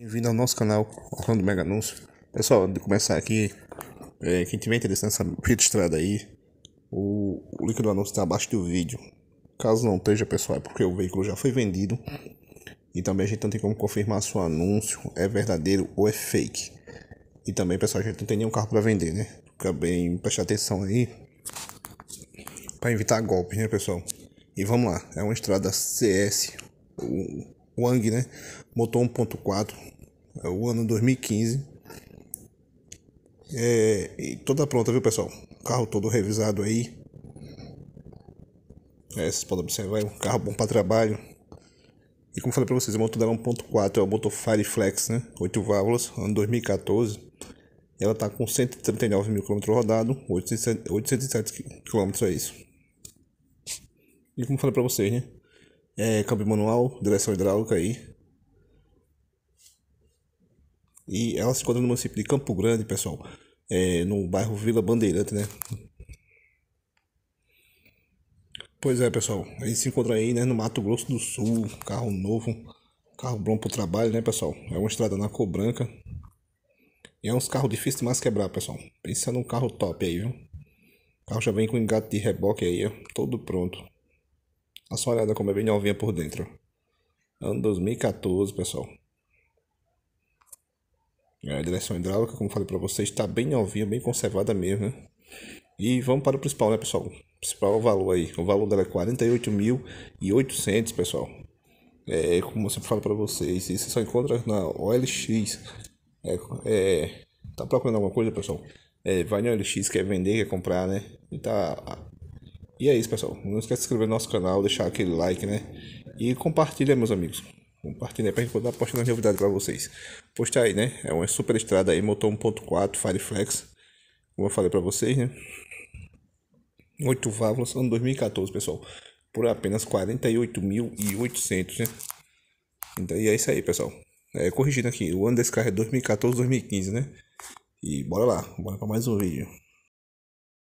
Bem-vindo ao nosso canal Orlando Mega Anúncio. Pessoal, de começar aqui, é, quem tiver interesse nessa estrada aí, o, o, link do anúncio está abaixo do vídeo. Caso não esteja, pessoal, é porque o veículo já foi vendido e também a gente não tem como confirmar se o anúncio é verdadeiro ou é fake. E também, pessoal, a gente não tem nenhum carro para vender, né? Fica bem, prestar atenção aí para evitar golpes, né, pessoal? E vamos lá, é uma estrada CS. Wang, né? Motor 1.4, é o ano 2015. É, e toda pronta, viu, pessoal? O carro todo revisado aí. É, vocês podem observar, é um carro bom para trabalho. E como falei para vocês, o motor dela é 1.4, é o motor Fireflex, né? 8 válvulas, ano 2014. Ela tá com 139 mil km rodado, 807 km é isso. E como falei para vocês, né? É, câmbio manual, direção hidráulica aí. E ela se encontra no município de Campo Grande, pessoal. É, no bairro Vila Bandeirante, né? Pois é, pessoal. A gente se encontra aí, né, no Mato Grosso do Sul. Carro novo, carro bom pro trabalho, né, pessoal? É uma estrada na cor branca. E é uns carros difíceis mais quebrar, pessoal. Pensa num carro top aí, viu? O carro já vem com engate de reboque aí, ó. Todo pronto. A sua olhada como é bem novinha por dentro. Ano 2014, pessoal. É, a direção hidráulica, como falei para vocês, está bem novinha, bem conservada mesmo, né? E vamos para o principal, né, pessoal? É o principal valor aí. O valor dela é 48.800, pessoal. É, como eu sempre falo para vocês, isso só encontra na OLX. É, é, tá procurando alguma coisa, pessoal? É, vai na OLX, quer vender, quer comprar, né? E tá e é isso, pessoal. Não esquece de se inscrever no nosso canal, deixar aquele like, né? E compartilha, meus amigos. Compartilha para gente poder postar as novidades para vocês. Postar aí, né? É uma super estrada aí, motor 1.4, Fireflex. Como eu falei para vocês, né? 8 válvulas, ano 2014, pessoal. Por apenas 48.800, né? Então, e é isso aí, pessoal. É, corrigindo aqui, o ano desse carro é 2014, 2015, né? E bora lá, bora para mais um vídeo.